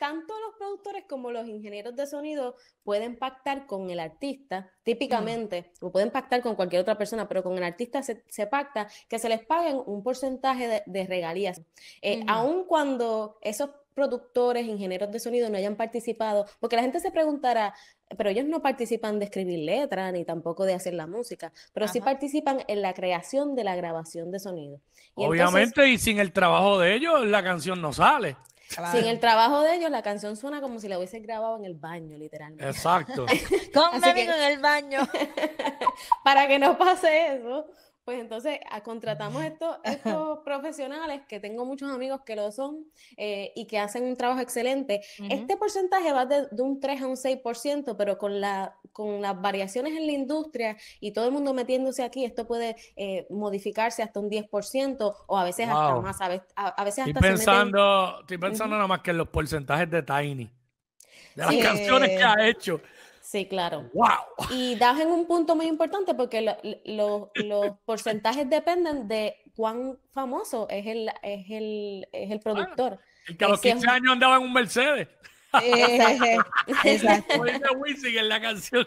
tanto los productores como los ingenieros de sonido pueden pactar con el artista, típicamente, o pueden pactar con cualquier otra persona, pero con el artista se, pacta que se les paguen un porcentaje de, regalías. Eh, mm. Aun cuando esos productores, ingenieros de sonido no hayan participado, porque la gente se preguntará, pero ellos no participan de escribir letras ni tampoco de hacer la música, pero sí participan en la creación de la grabación de sonido. Obviamente, y sin el trabajo de ellos, la canción no sale. Sin el trabajo de ellos la canción suena como si la hubiese grabado en el baño, literalmente. Exacto. Conmigo en el baño. Para que no pase eso, pues entonces ah, contratamos estos, estos profesionales que tengo muchos amigos que lo son eh, y que hacen un trabajo excelente. Este porcentaje va de, un 3 a un 6%, pero con, la, con las variaciones en la industria y todo el mundo metiéndose aquí, esto puede eh, modificarse hasta un 10% o a veces hasta más. A, veces, estoy pensando, pensando nada más que en los porcentajes de Tiny, de las canciones que eh, ha hecho. Sí, claro. Y das en un punto muy importante porque los porcentajes dependen de cuán famoso es el, el, productor. ¿Y que a los 15 años andaba en un Mercedes. exacto. la canción.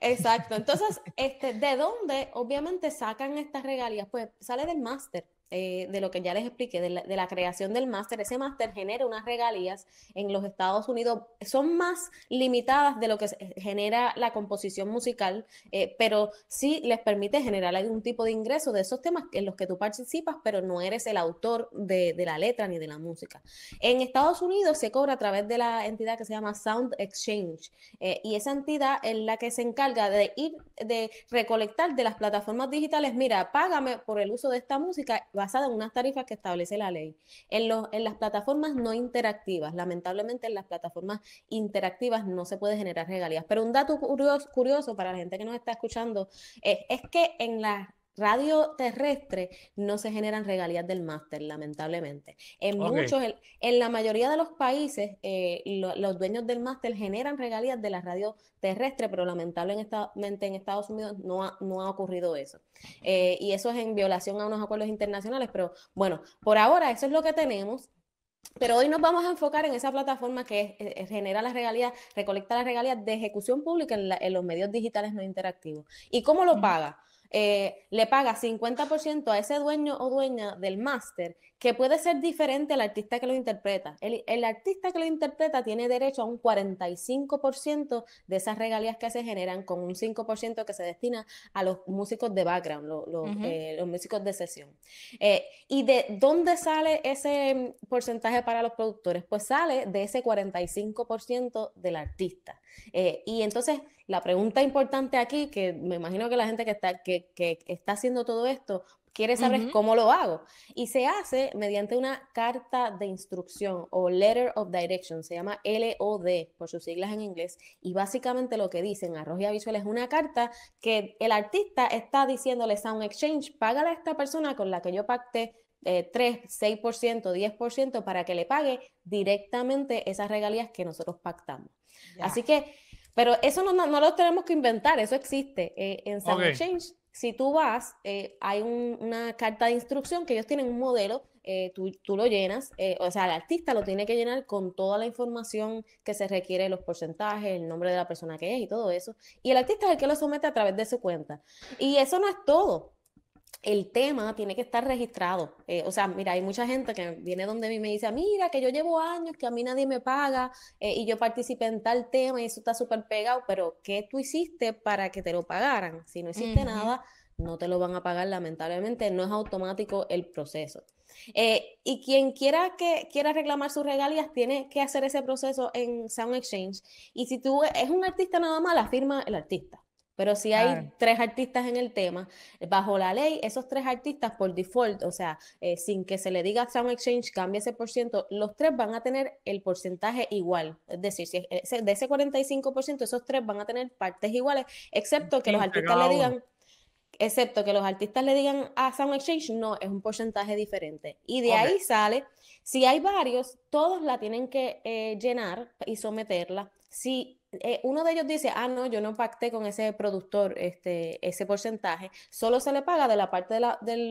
Exacto. Entonces, este, ¿de dónde obviamente sacan estas regalías? Pues sale del máster. Eh, de lo que ya les expliqué, de la, creación del máster, ese máster genera unas regalías en los Estados Unidos, son más limitadas de lo que eh, genera la composición musical, eh, pero sí les permite generar algún tipo de ingreso de esos temas en los que tú participas, pero no eres el autor de, la letra ni de la música. En Estados Unidos se cobra a través de la entidad que se llama Sound Exchange, y esa entidad es la que se encarga de ir, de recolectar de las plataformas digitales, mira, págame por el uso de esta música basada en unas tarifas que establece la ley. En, en las plataformas no interactivas, lamentablemente en las plataformas interactivas no se puede generar regalías. Pero un dato curioso, curioso para la gente que nos está escuchando es, eh, es que en las radio terrestre no se generan regalías del máster, lamentablemente. En muchos, en, la mayoría de los países, eh, los dueños del máster generan regalías de la radio terrestre, pero lamentablemente en Estados Unidos no ha, ocurrido eso. Eh, y eso es en violación a unos acuerdos internacionales, pero bueno, por ahora eso es lo que tenemos. Pero hoy nos vamos a enfocar en esa plataforma que eh, genera las regalías, recolecta las regalías de ejecución pública en, en los medios digitales no interactivos. ¿Y cómo lo paga? Eh, le paga 50% a ese dueño o dueña del máster que puede ser diferente al artista que lo interpreta. El, artista que lo interpreta tiene derecho a un 45% de esas regalías que se generan, con un 5% que se destina a los músicos de background, eh, los, músicos de sesión. Eh, ¿Y de dónde sale ese mm, porcentaje para los productores? Pues sale de ese 45% del artista. Eh, y entonces, la pregunta importante aquí, que me imagino que la gente que está, que, que está haciendo todo esto, quiere saber cómo lo hago. Y se hace mediante una carta de instrucción o letter of direction, se llama LOD por sus siglas en inglés. Y básicamente lo que dicen arroz y visual es una carta que el artista está diciéndole Sound Exchange, págale a esta persona con la que yo pacté eh, 3, 6%, 10% para que le pague directamente esas regalías que nosotros pactamos. Así que, pero eso no, no, lo tenemos que inventar, eso existe. Eh, en Sound Exchange si tú vas, eh, hay una carta de instrucción que ellos tienen un modelo, eh, tú, lo llenas, eh, o sea, el artista lo tiene que llenar con toda la información que se requiere, los porcentajes, el nombre de la persona que es y todo eso. Y el artista es el que lo somete a través de su cuenta. Y eso no es todo el tema tiene que estar registrado. Eh, o sea, mira, hay mucha gente que viene donde mí me dice, mira, que yo llevo años, que a mí nadie me paga eh, y yo participé en tal tema y eso está súper pegado, pero ¿qué tú hiciste para que te lo pagaran? Si no hiciste nada, no te lo van a pagar, lamentablemente, no es automático el proceso. Eh, y quien quiera que quiera reclamar sus regalías tiene que hacer ese proceso en Sound Exchange. Y si tú es un artista nada más, la firma el artista. Pero si hay tres artistas en el tema, bajo la ley, esos tres artistas por default, o sea, eh, sin que se le diga a Sound Exchange cambie ese por ciento, los tres van a tener el porcentaje igual. Es decir, si de ese 45%, esos tres van a tener partes iguales, excepto que los artistas le digan, excepto que los artistas le digan a Sound Exchange, no, es un porcentaje diferente. Y de ahí sale, si hay varios, todos la tienen que eh, llenar y someterla. Si eh, uno de ellos dice, ah, no, yo no pacté con ese productor este, ese porcentaje, solo se le paga de la parte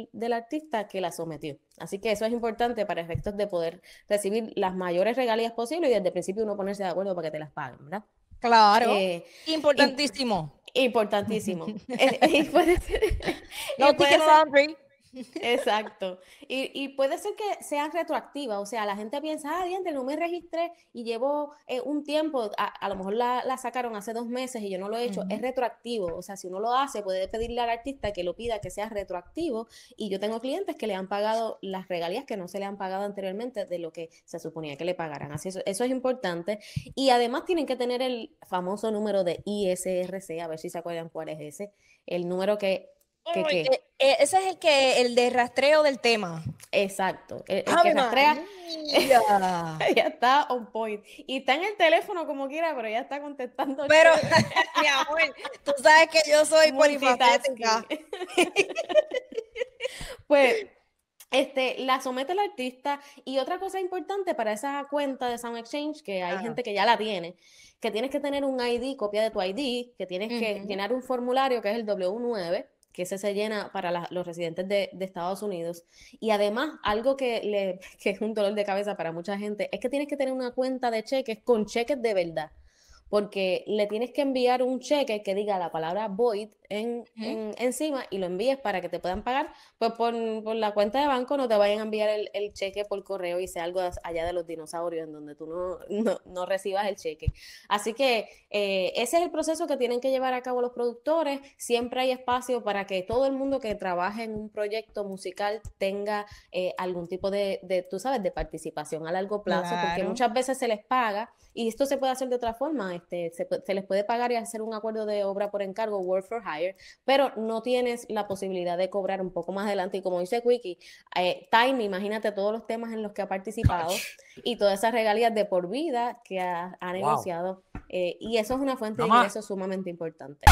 del, artista que la sometió. Así que eso es importante para efectos de poder recibir las mayores regalías posibles y desde el principio uno ponerse de acuerdo para que te las paguen, ¿verdad? Claro. Eh, importantísimo. Importantísimo. Eh, no, y Exacto. Y, puede ser que sea retroactiva o sea, la gente piensa, ah, diente, no me registré y llevo eh, un tiempo, a, lo mejor la, sacaron hace dos meses y yo no lo he hecho, es retroactivo, o sea, si uno lo hace, puede pedirle al artista que lo pida que sea retroactivo y yo tengo clientes que le han pagado las regalías que no se le han pagado anteriormente de lo que se suponía que le pagaran, así eso, eso es importante y además tienen que tener el famoso número de ISRC, a ver si se acuerdan cuál es ese, el número que Oh, eh, eh, ese es el que el de rastreo del tema. Exacto. ya está on point. Y está en el teléfono como quiera, pero ya está contestando. Pero, mi amor, tú sabes que yo soy polifacética. pues, este, la somete el artista. Y otra cosa importante para esa cuenta de Sound Exchange, que hay gente que ya la tiene, que tienes que tener un ID, copia de tu ID, que tienes que llenar un formulario que es el W9 que ese se llena para los residentes de, Estados Unidos. Y además, algo que, le, que es un dolor de cabeza para mucha gente, es que tienes que tener una cuenta de cheques con cheques de verdad porque le tienes que enviar un cheque que diga la palabra void en, encima y lo envíes para que te puedan pagar, pues por, la cuenta de banco no te vayan a enviar el, cheque por correo y sea algo allá de los dinosaurios en donde tú no, recibas el cheque. Así que eh, ese es el proceso que tienen que llevar a cabo los productores. Siempre hay espacio para que todo el mundo que trabaje en un proyecto musical tenga eh, algún tipo de, de, tú sabes, de participación a largo plazo, porque muchas veces se les paga y esto se puede hacer de otra forma este, se, les puede pagar y hacer un acuerdo de obra por encargo, work for hire, pero no tienes la posibilidad de cobrar un poco más adelante. Y como dice Wiki, eh, Time, imagínate todos los temas en los que ha participado y todas esas regalías de por vida que ha, negociado. Eh, y eso es una fuente de ingresos sumamente importante.